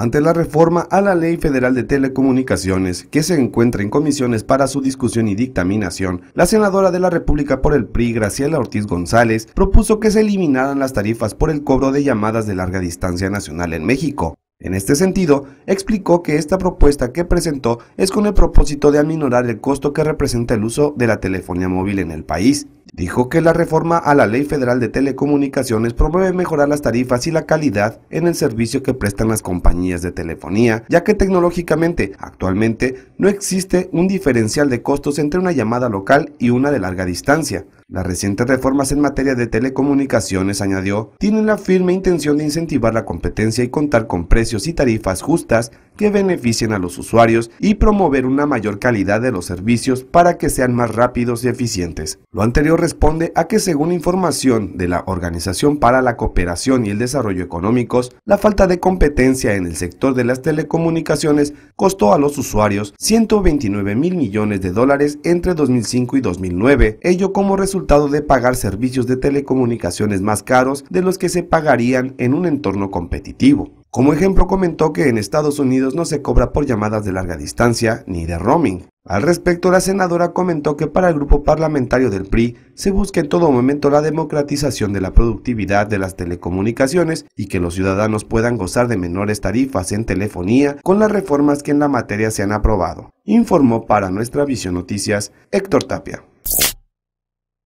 ante la reforma a la Ley Federal de Telecomunicaciones que se encuentra en comisiones para su discusión y dictaminación, la senadora de la República por el PRI, Graciela Ortiz González, propuso que se eliminaran las tarifas por el cobro de llamadas de larga distancia nacional en México. En este sentido, explicó que esta propuesta que presentó es con el propósito de aminorar el costo que representa el uso de la telefonía móvil en el país dijo que la reforma a la Ley Federal de Telecomunicaciones promueve mejorar las tarifas y la calidad en el servicio que prestan las compañías de telefonía, ya que tecnológicamente actualmente no existe un diferencial de costos entre una llamada local y una de larga distancia. Las recientes reformas en materia de telecomunicaciones, añadió, tienen la firme intención de incentivar la competencia y contar con precios y tarifas justas que beneficien a los usuarios y promover una mayor calidad de los servicios para que sean más rápidos y eficientes. Lo anterior responde a que según información de la Organización para la Cooperación y el Desarrollo Económicos, la falta de competencia en el sector de las telecomunicaciones costó a los usuarios 129 mil millones de dólares entre 2005 y 2009, ello como resultado de pagar servicios de telecomunicaciones más caros de los que se pagarían en un entorno competitivo. Como ejemplo comentó que en Estados Unidos no se cobra por llamadas de larga distancia ni de roaming. Al respecto, la senadora comentó que para el grupo parlamentario del PRI se busca en todo momento la democratización de la productividad de las telecomunicaciones y que los ciudadanos puedan gozar de menores tarifas en telefonía con las reformas que en la materia se han aprobado, informó para nuestra visión noticias Héctor Tapia.